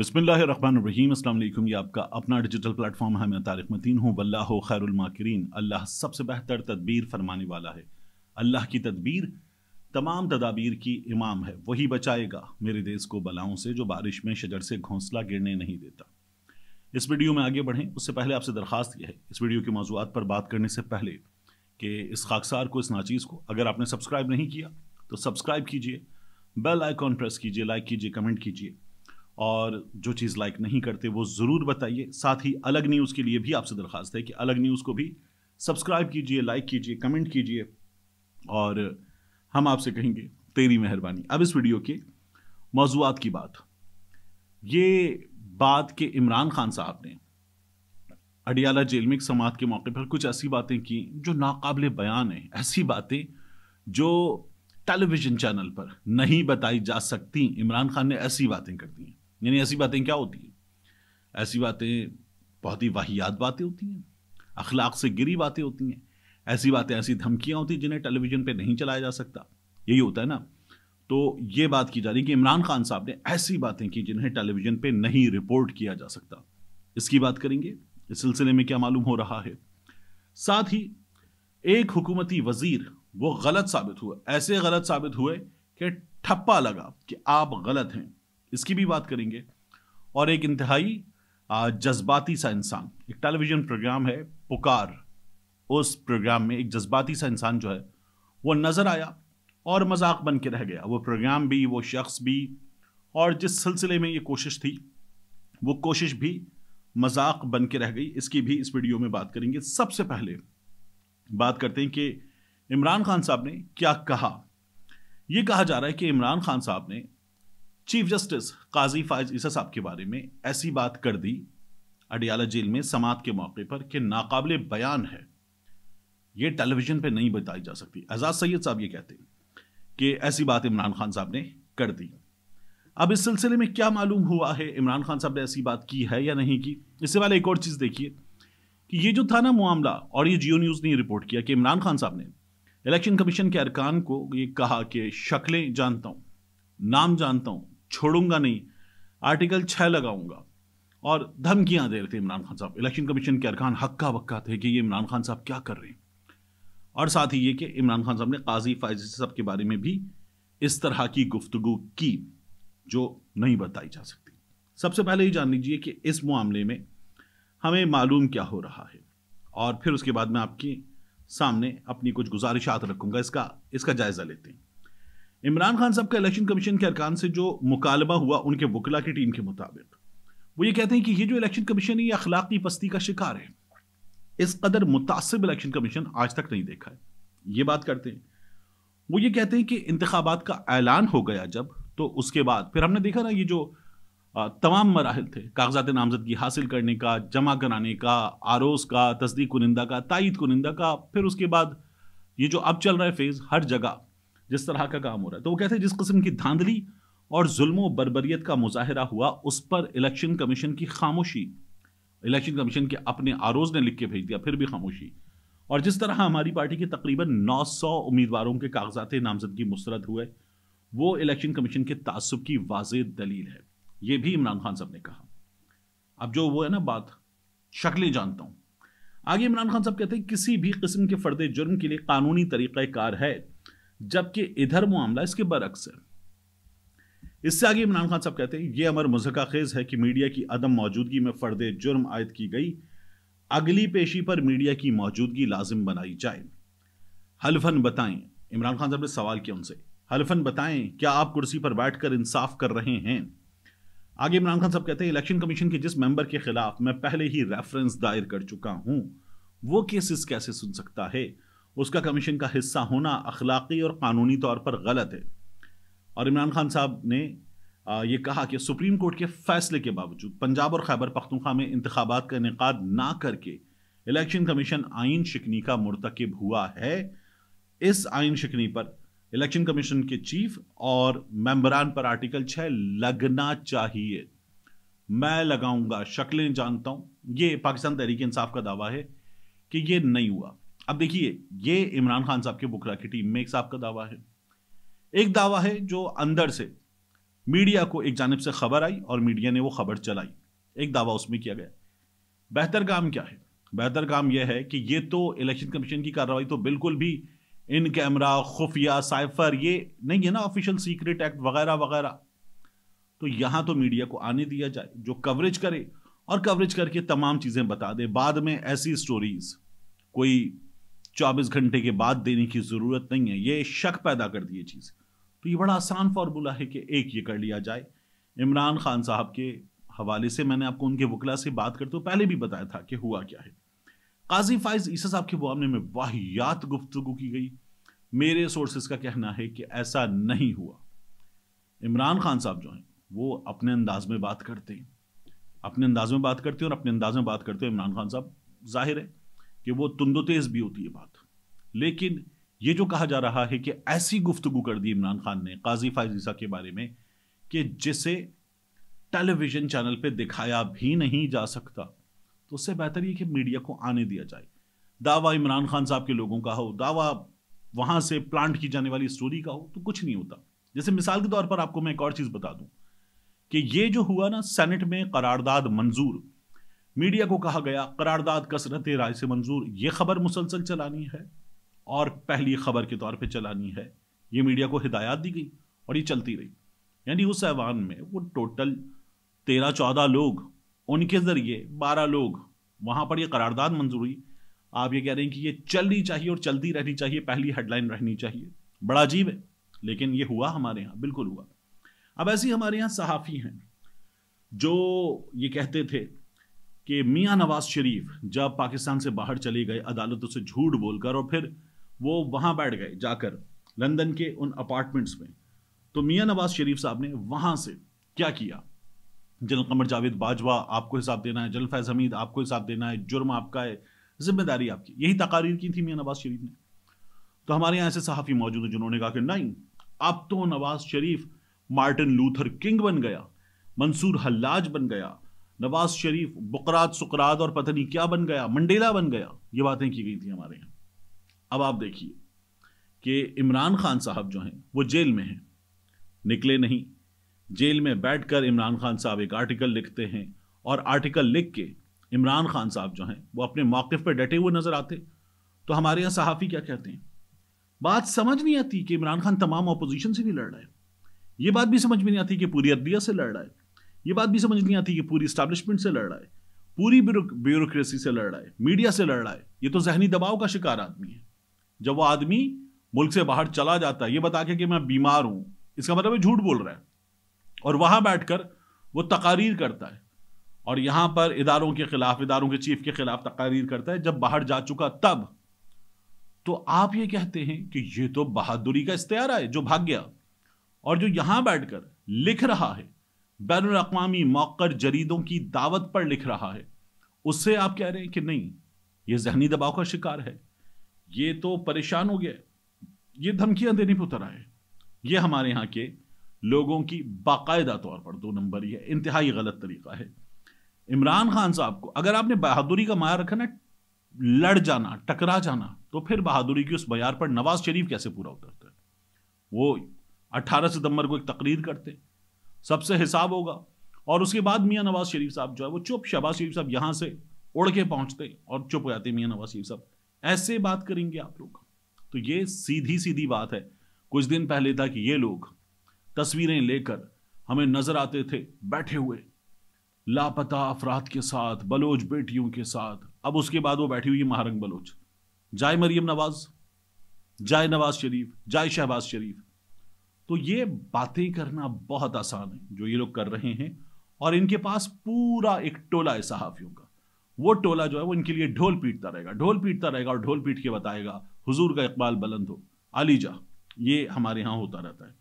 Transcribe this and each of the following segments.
बसमीम अल्लाम ये आपका अपना डिजिटल प्लेटफॉर्म है मैं तारिक मतीन हूँ वल्ला खैरमाकरीन अल्लाह सबसे बेहतर तदबीर फरमाने वाला है अल्लाह की तदबीर तमाम तदाबीर की इमाम है वही बचाएगा मेरे देश को बलाओं से जो बारिश में शजर से घोंसला गिरने नहीं देता इस वीडियो में आगे बढ़ें उससे पहले आपसे दरख्वास्त यह है इस वीडियो के मौजूद पर बात करने से पहले कि इस खाकसार को इस नाचीज़ को अगर आपने सब्सक्राइब नहीं किया तो सब्सक्राइब कीजिए बेल आइकॉन प्रेस कीजिए लाइक कीजिए कमेंट कीजिए और जो चीज़ लाइक नहीं करते वो ज़रूर बताइए साथ ही अलग न्यूज़ के लिए भी आपसे दरख्वास्त है कि अलग न्यूज़ को भी सब्सक्राइब कीजिए लाइक कीजिए कमेंट कीजिए और हम आपसे कहेंगे तेरी मेहरबानी अब इस वीडियो के मौजूद की बात ये बात के इमरान खान साहब ने अडियाला जेल में एक समात के मौके पर कुछ ऐसी बातें की जो नाकबले बयान हैं ऐसी बातें जो टेलीविज़न चैनल पर नहीं बताई जा सकती इमरान खान ने ऐसी बातें कर दी हैं यानी ऐसी बातें क्या होती हैं ऐसी बातें बहुत ही वाहियात बातें होती हैं अखलाक से गिरी बातें होती हैं ऐसी बातें ऐसी धमकियाँ होती जिन्हें टेलीविज़न पर नहीं चलाया जा सकता यही होता है ना तो ये बात की जा रही है कि इमरान खान साहब ने ऐसी बातें की जिन्हें टेलीविज़न पे नहीं रिपोर्ट किया जा सकता इसकी बात करेंगे इस सिलसिले में क्या मालूम हो रहा है साथ ही एक हुकूमती वजीर वो गलत साबित हुआ ऐसे गलत साबित हुए कि ठप्पा लगा कि आप गलत हैं इसकी भी बात करेंगे और एक इंतहाई जज्बाती सा इंसान एक टेलीविज़न प्रोग्राम है पुकार उस प्रोग्राम में एक जज्बाती सा इंसान जो है वो नज़र आया और मजाक बन के रह गया वो प्रोग्राम भी वो शख्स भी और जिस सिलसिले में ये कोशिश थी वो कोशिश भी मजाक बन के रह गई इसकी भी इस वीडियो में बात करेंगे सबसे पहले बात करते हैं कि इमरान खान साहब ने क्या कहा ये कहा जा रहा है कि इमरान खान साहब ने चीफ जस्टिस काजी फायज ईसा साहब के बारे में ऐसी बात कर दी अडियाला जेल में समात के मौके पर कि नाकाबले बयान है ये टेलीविजन पे नहीं बताई जा सकती एजाज सैयद साहब ये कहते हैं कि ऐसी बात इमरान खान साहब ने कर दी अब इस सिलसिले में क्या मालूम हुआ है इमरान खान साहब ने ऐसी बात की है या नहीं की इससे वाले एक और चीज़ देखिए कि ये जो था ना मामला और ये जियो न्यूज़ ने रिपोर्ट किया कि इमरान खान साहब ने इलेक्शन कमीशन के अरकान को ये कहा कि शक्लें जानता हूँ नाम जानता हूँ छोड़ूंगा नहीं आर्टिकल छः लगाऊंगा और धमकियां दे रहे थे इमरान खान साहब इलेक्शन कमीशन के अरकान हक्का बक्का थे कि ये इमरान खान साहब क्या कर रहे हैं और साथ ही ये कि इमरान खान साहब ने काजी फायजी साहब के बारे में भी इस तरह की गुफ्तगु की जो नहीं बताई जा सकती सबसे पहले ये जान लीजिए कि इस मामले में हमें मालूम क्या हो रहा है और फिर उसके बाद मैं आपके सामने अपनी कुछ गुजारिशात रखूंगा इसका इसका जायज़ा लेते हैं इमरान खान साहब का इलेक्शन कमीशन के अरकान से जो मुकालबा हुआ उनके वकला की टीम के मुताबिक वो ये कहते हैं कि ये जो इलेक्शन कमीशन है ये अखलाकी पस्ती का शिकार है इस कदर मुतासब इलेक्शन कमीशन आज तक नहीं देखा है ये बात करते हैं वो ये कहते हैं कि इंतबात का ऐलान हो गया जब तो उसके बाद फिर हमने देखा ना ये जो तमाम मराहल थे कागजात नामजदगी हासिल करने का जमा कराने का आरोस का तस्दीक कुनिंदा का तइद कुनिंदा का फिर उसके बाद ये जो अब चल रहा है फेज़ हर जगह जिस तरह का काम हो रहा है तो वो कहते हैं जिस किस्म की धांधली और जुल्म बरबरीत का मुजाहरा हुआ उस पर इलेक्शन कमीशन की खामोशी इलेक्शन कमीशन के अपने आरोज ने लिख के भेज दिया फिर भी खामोशी और जिस तरह हमारी पार्टी के तकरीबन 900 उम्मीदवारों के कागजात नामजदगी मुस्रद हुए वो इलेक्शन कमीशन के तसब की वाज दलील है ये भी इमरान खान साहब ने कहा अब जो वो है ना बात शक्लें जानता हूँ आगे इमरान खान साहब कहते हैं किसी भी किस्म के फर्द जुर्म के लिए कानूनी तरीक़ाकार है जबकि इधर मामला इसके बरक्स है इससे आगे इमरान खान साहब कहते हैं यह अमर मुजहका खेज है कि मीडिया की अदम मौजूदगी में फर्द जुर्म आयद की गई अगली पेशी पर मीडिया की मौजूदगी लाजिम बनाई जाए हलफन बताएं इमरान खान साहब ने सवाल किया उनसे हलफन बताएं क्या आप कुर्सी पर बैठकर इंसाफ कर रहे हैं आगे इमरान खान साहब कहते हैं इलेक्शन कमीशन के जिस मेंबर के खिलाफ मैं पहले ही रेफरेंस दायर कर चुका हूं वो केसेस कैसे सुन सकता है उसका कमीशन का हिस्सा होना अखलाकी और क़ानूनी तौर पर गलत है और इमरान खान साहब ने यह कहा कि सुप्रीम कोर्ट के फैसले के बावजूद पंजाब और खैबर पख्तूखा में इंतबात का इनका ना करके इलेक्शन कमीशन आइन शिकनी का मरतकब हुआ है इस आइन शिकनी पर इलेक्शन कमीशन के चीफ और मेंबरान पर आर्टिकल छः लगना चाहिए मैं लगाऊंगा शक्लें जानता हूं ये पाकिस्तान तहरीक इंसाफ का दावा है कि ये नहीं हुआ अब देखिए ये इमरान खान साहब के बुकरा की टीम में एक साहब का दावा है एक दावा है जो अंदर से मीडिया को एक जानब से खबर आई और मीडिया ने वो खबर चलाई एक दावा उसमें किया गया बेहतर काम क्या है बेहतर काम यह है कि ये तो इलेक्शन कमीशन की कार्रवाई तो बिल्कुल भी इन कैमरा खुफिया साइफर ये नहीं है ना ऑफिशियल सीक्रेट एक्ट वगैरह वगैरह तो यहाँ तो मीडिया को आने दिया जाए जो कवरेज करे और कवरेज करके तमाम चीज़ें बता दे बाद में ऐसी स्टोरीज कोई 24 घंटे के बाद देने की ज़रूरत नहीं है ये शक पैदा कर दिए चीज़ तो ये बड़ा आसान फार्मूला है कि एक ये कर लिया जाए इमरान खान साहब के हवाले से मैंने आपको उनके वकला से बात करते हुए पहले भी बताया था कि हुआ क्या है काजी फाइज ईसा साहब के मामले में वाहियात गुफ्तु की गई मेरे सोर्सेस का कहना है कि ऐसा नहीं हुआ इमरान खान साहब जो हैं वो अपने अंदाज में बात करते हैं अपने अंदाज में बात करते हैं और अपने अंदाज में बात करते हैं इमरान खान साहब जाहिर है कि वो तुंदोतेज भी होती है बात लेकिन ये जो कहा जा रहा है कि ऐसी गुफ्तगु कर दी इमरान खान ने काजी फायजीसा के बारे में कि जिसे टेलीविज़न चैनल पे दिखाया भी नहीं जा सकता तो उससे बेहतर ये कि मीडिया को आने दिया जाए दावा इमरान खान साहब के लोगों का हो दावा वहां से प्लांट की जाने वाली स्टोरी का हो तो कुछ नहीं होता जैसे मिसाल के तौर पर आपको मैं एक और चीज़ बता दूं कि ये जो हुआ ना सेनेट में करारदाद मंजूर मीडिया को कहा गया करारदाद कसरत राय से मंजूर ये खबर मुसलसल चलानी है और पहली खबर के तौर पर चलानी है ये मीडिया को हिदायत दी गई और ये चलती रही यानी उस ऐवान में वो टोटल तेरह चौदह लोग उनके ज़रिए बारह लोग वहाँ पर ये करारदाद मंजूर हुई आप ये कह रहे हैं कि ये चलनी चाहिए और चलती रहनी चाहिए पहली हेडलाइन रहनी चाहिए बड़ा अजीब है लेकिन ये हुआ हमारे यहाँ बिल्कुल हुआ अब ऐसे ही हमारे यहाँ सहाफ़ी हैं जो ये कहते थे कि मियां नवाज शरीफ जब पाकिस्तान से बाहर चले गए अदालतों से झूठ बोलकर और फिर वो वहाँ बैठ गए जाकर लंदन के उन अपार्टमेंट्स में तो मियां नवाज शरीफ साहब ने वहाँ से क्या किया जनरल कमर जावेद बाजवा आपको हिसाब देना है जनरल फैज हमीद आपको हिसाब देना है जुर्म आपका है जिम्मेदारी आपकी यही तकारीर की थी मियाँ नवाज शरीफ ने तो हमारे यहाँ ऐसे सहाफ़ी मौजूद हैं जिन्होंने कहा कि नहीं अब तो Nawaz Sharif Martin Luther King बन गया मंसूर हल्लाज बन गया नवाज शरीफ बकरात सुकरात और पता नहीं क्या बन गया मंडेला बन गया ये बातें की गई थी हमारे यहाँ अब आप देखिए कि इमरान खान साहब जो हैं वो जेल में हैं निकले नहीं जेल में बैठकर इमरान खान साहब एक आर्टिकल लिखते हैं और आर्टिकल लिख के इमरान खान साहब जो हैं वो अपने मौक़ पर डटे हुए नज़र आते तो हमारे यहाँ सहाफ़ी क्या कहते हैं बात समझ नहीं आती कि इमरान खान तमाम अपोजिशन से भी लड़ रहा है ये बात भी समझ में नहीं आती कि पूरी अदलिया से लड़ रहा है ये बात भी समझ नहीं आती कि पूरी स्टैब्लिशमेंट से लड़ रहा है पूरी ब्यूरोक्रेसी से लड़ रहा है मीडिया से लड़ रहा है ये तो जहनी दबाव का शिकार आदमी है जब वो आदमी मुल्क से बाहर चला जाता है ये बता के कि मैं बीमार हूं इसका मतलब झूठ बोल रहा है और वहां बैठकर वो तकारीर करता है और यहां पर इदारों के खिलाफ इदारों के चीफ के खिलाफ तकारीर करता है जब बाहर जा चुका तब तो आप ये कहते हैं कि ये तो बहादुरी का इश्तेहारा है जो भाग गया और जो यहां बैठकर लिख रहा है बैन अवी मौकर जरीदों की दावत पर लिख रहा है उससे आप कह रहे हैं कि नहीं ये जहनी दबाव का शिकार है ये तो परेशान हो गया ये धमकियां देने पर उतर आए ये हमारे यहाँ के लोगों की बाकायदा तौर पर दो नंबर ही है इंतहाई गलत तरीका है इमरान खान साहब को अगर आपने बहादुरी का माया रखा ना लड़ जाना टकरा जाना तो फिर बहादुरी की उस बयार पर नवाज शरीफ कैसे पूरा उतरता है वो अट्ठारह सितंबर को एक तकरीर करते हैं सबसे हिसाब होगा और उसके बाद मियाँ नवाज शरीफ साहब जो है वो चुप शहबाज शरीफ साहब यहां से उड़ के पहुंचते और चुप हो जाते मियाँ नवाज शरीफ साहब ऐसे बात करेंगे आप लोग तो ये सीधी सीधी बात है कुछ दिन पहले था कि ये लोग तस्वीरें लेकर हमें नजर आते थे बैठे हुए लापता अफराद के साथ बलोच बेटियों के साथ अब उसके बाद वो बैठी हुई महारंग बलोच जाय मरियम नवाज जाय नवाज शरीफ जाय शहबाज शरीफ तो ये बातें करना बहुत आसान है जो ये लोग कर रहे हैं और इनके पास पूरा एक टोला है सहाफ़ियों का वो टोला जो है वो इनके लिए ढोल पीटता रहेगा ढोल पीटता रहेगा और ढोल पीट के बताएगा हुजूर का इकबाल बुलंद हो आली जा ये हमारे यहाँ होता रहता है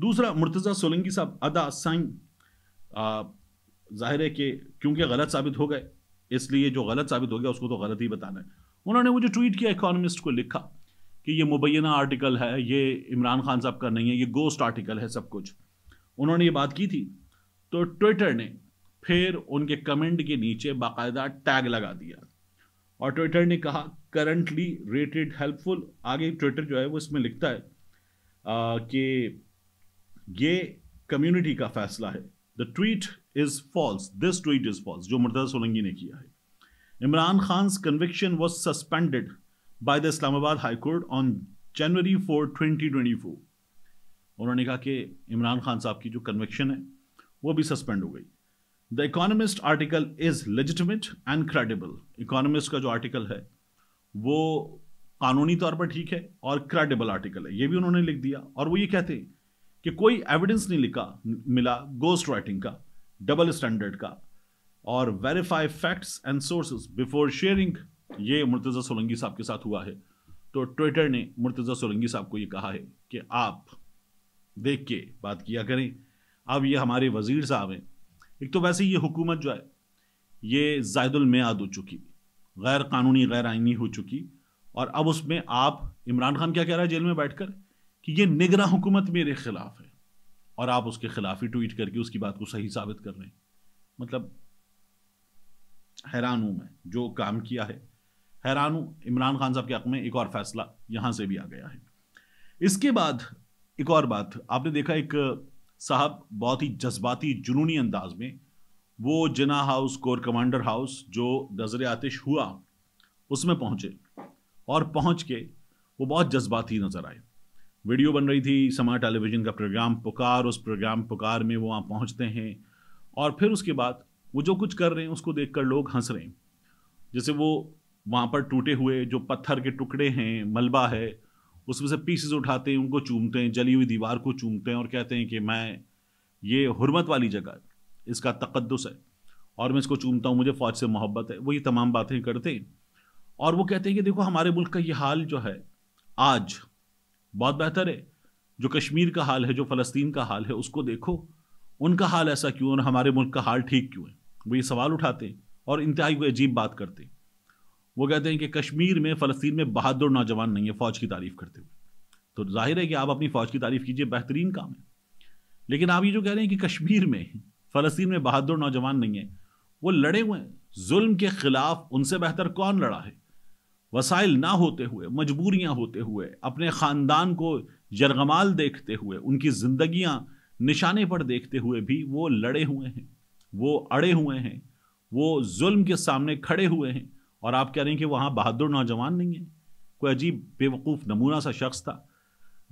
दूसरा मुर्तज़ा सोलंगी साहब अदा साइन जाहिर है कि क्योंकि गलत साबित हो गए इसलिए जो गलत साबित हो गया उसको तो गलत ही बताना है उन्होंने वो जो ट्वीट किया इकोनॉमिस्ट को लिखा कि ये मुबैना आर्टिकल है ये इमरान खान साहब का नहीं है ये गोस्ट आर्टिकल है सब कुछ उन्होंने ये बात की थी तो ट्विटर ने फिर उनके कमेंट के नीचे बाकायदा टैग लगा दिया और ट्विटर ने कहा करंटली रेटेड हेल्पफुल आगे ट्विटर जो है वो इसमें लिखता है कि ये कम्युनिटी का फैसला है the tweet is false this tweet is false जो मुर्दा सोलंगी ने किया है Imran Khan conviction was suspended the Islamabad high court on January four twenty twenty four उन्होंने कहा कि इमरान खान साहब की जो कन्वेक्शन है वो भी सस्पेंड हो गई the Economist article is legitimate and credible Economist का जो आर्टिकल है वो कानूनी तौर पर ठीक है और क्रेडिबल आर्टिकल है ये भी उन्होंने लिख दिया और वो ये कहते हैं कि कोई एविडेंस नहीं लिखा मिला गोस्ट राइटिंग का डबल स्टैंडर्ड का और verify facts and sources before sharing ये मुर्तज़ा सोलंगी साहब के साथ हुआ है तो ट्विटर ने मुर्तज़ा सोलंगी साहब को ये कहा है कि आप देख के बात किया करें अब ये हमारे वज़ीर साहब हैं एक तो वैसे ये हुकूमत जो है ये जायदुलमयाद हो चुकी गैर कानूनी गैर आइनी हो चुकी और अब उसमें आप इमरान खान क्या कह रहा है जेल में बैठ कर कि ये निगरा हुकूमत मेरे ख़िलाफ़ है और आप उसके ख़िलाफ़ ही ट्वीट करके उसकी बात को सही साबित कर रहे हैं मतलब हैरान हूं मैं जो काम किया है हैरान हूँ इमरान खान साहब के हक में एक और फैसला यहाँ से भी आ गया है इसके बाद एक और बात आपने देखा एक साहब बहुत ही जज्बाती जुनूनी अंदाज में वो Jinnah house core commander house जो नजर आतिश हुआ उसमें पहुंचे और पहुंच के वो बहुत जज्बाती नज़र आए वीडियो बन रही थी समा टेलीविज़न का प्रोग्राम पुकार उस प्रोग्राम पुकार में वो वहाँ पहुँचते हैं और फिर उसके बाद वो जो कुछ कर रहे हैं उसको देख कर लोग हंस रहे हैं जैसे वो वहाँ पर टूटे हुए जो पत्थर के टुकड़े हैं मलबा है उसमें से पीसेस उठाते हैं उनको चूमते हैं जली हुई दीवार को चूमते हैं और कहते हैं कि मैं ये हरमत वाली जगह इसका तकदस है और मैं इसको चूमता हूँ मुझे फ़ौज से मोहब्बत है वो ये तमाम बातें करते हैं और वो कहते हैं कि देखो हमारे मुल्क का ये हाल जो है आज बहुत बेहतर है जो कश्मीर का हाल है जो फ़लस्तीन का हाल है उसको देखो उनका हाल ऐसा क्यों और हमारे मुल्क का हाल ठीक क्यों है वो ये सवाल उठाते हैं और इंतहाई को अजीब बात करते हैं वो कहते हैं कि कश्मीर में फ़लस्तीन में बहादुर नौजवान नहीं है फ़ौज की तारीफ़ करते हुए तो जाहिर है कि आप अपनी फ़ौज की तारीफ़ कीजिए बेहतरीन काम है लेकिन आप ये जो कह रहे हैं कि कश्मीर में फ़लस्तीन में बहादुर नौजवान नहीं है वो लड़े हुए हैं जुल्म के ख़िलाफ़ उनसे बेहतर कौन लड़ा है वसाइल ना होते हुए मजबूरियां होते हुए अपने ख़ानदान को जरगमाल देखते हुए उनकी ज़िंदियाँ निशाने पर देखते हुए भी वो लड़े हुए हैं वो अड़े हुए हैं वो जुल्म के सामने खड़े हुए हैं और आप कह रहे हैं कि वहाँ बहादुर नौजवान नहीं है कोई अजीब बेवकूफ़ नमूना सा शख्स था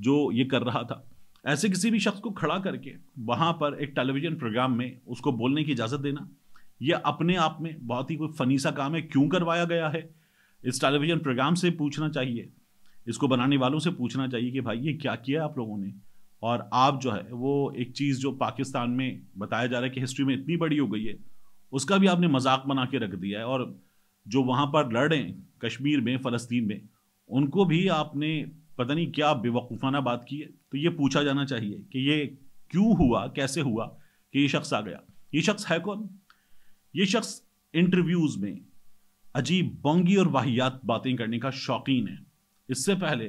जो ये कर रहा था ऐसे किसी भी शख्स को खड़ा करके वहाँ पर एक टेलीविज़न प्रोग्राम में उसको बोलने की इजाज़त देना यह अपने आप में बहुत ही कोई फनी सा काम है क्यों करवाया गया है इस टेलीविज़न प्रोग्राम से पूछना चाहिए इसको बनाने वालों से पूछना चाहिए कि भाई ये क्या किया आप लोगों ने और आप जो है वो एक चीज़ जो पाकिस्तान में बताया जा रहा है कि हिस्ट्री में इतनी बड़ी हो गई है उसका भी आपने मजाक बना के रख दिया है और जो वहाँ पर लड़ रहे हैं कश्मीर में फ़लस्तीन में उनको भी आपने पता नहीं क्या बेवकूफ़ाना बात की है तो ये पूछा जाना चाहिए कि ये क्यों हुआ कैसे हुआ कि ये शख्स आ गया ये शख्स है कौन ये शख्स इंटरव्यूज़ में अजीब बोंगी और वाहियात बातें करने का शौकीन है इससे पहले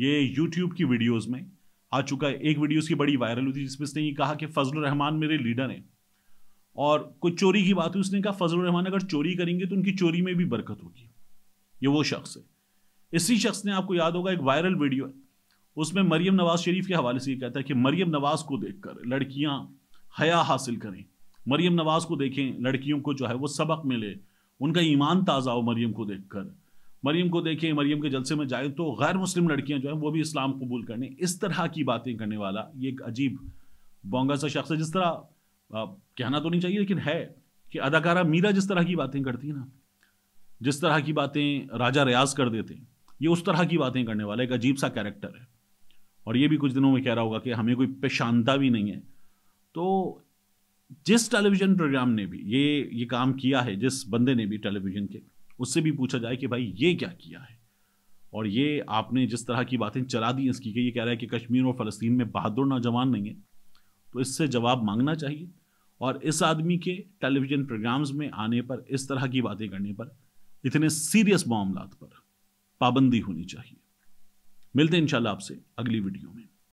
ये यूट्यूब की वीडियोज़ में आ चुका है एक वीडियोज़ की बड़ी वायरल हुई थी जिसमें इसने ये कहा कि फजल रहमान मेरे लीडर हैं और कुछ चोरी की बात हुई उसने कहा फजल रहमान अगर चोरी करेंगे तो उनकी चोरी में भी बरकत होगी ये वो शख्स है इसी शख्स ने आपको याद होगा एक वायरल वीडियो है उसमें मरियम नवाज शरीफ के हवाले से ये कहता है कि मरियम नवाज को देखकर लड़कियां हया हासिल करें मरियम नवाज को देखें लड़कियों को जो है वो सबक मिले उनका ईमान ताज़ा हो मरियम को देख कर मरियम को देखें मरियम के जलसे में जाए तो गैर मुस्लिम लड़कियां जो हैं वो भी इस्लाम कबूल करने इस तरह की बातें करने वाला ये एक अजीब बोंगा सा शख्स है जिस तरह कहना तो नहीं चाहिए लेकिन है कि अदाकारा मीरा जिस तरह की बातें करती है ना जिस तरह की बातें राजा रियाज कर देते हैं ये उस तरह की बातें करने वाला एक अजीब सा कैरेक्टर है और ये भी कुछ दिनों में कह रहा होगा कि हमें कोई पेशानता भी नहीं है तो जिस टेलीविज़न प्रोग्राम ने भी ये ये काम किया है जिस बंदे ने भी टेलीविज़न के उससे भी पूछा जाए कि भाई ये क्या किया है और ये आपने जिस तरह की बातें चला दी इसकी कि ये कह रहा है कि कश्मीर और फलस्तीन में बहादुर नौजवान नहीं है तो इससे जवाब मांगना चाहिए और इस आदमी के टेलीविज़न प्रोग्राम्स में आने पर इस तरह की बातें करने पर इतने सीरियस मामला पर पाबंदी होनी चाहिए मिलते हैं इंशाल्लाह आपसे अगली वीडियो में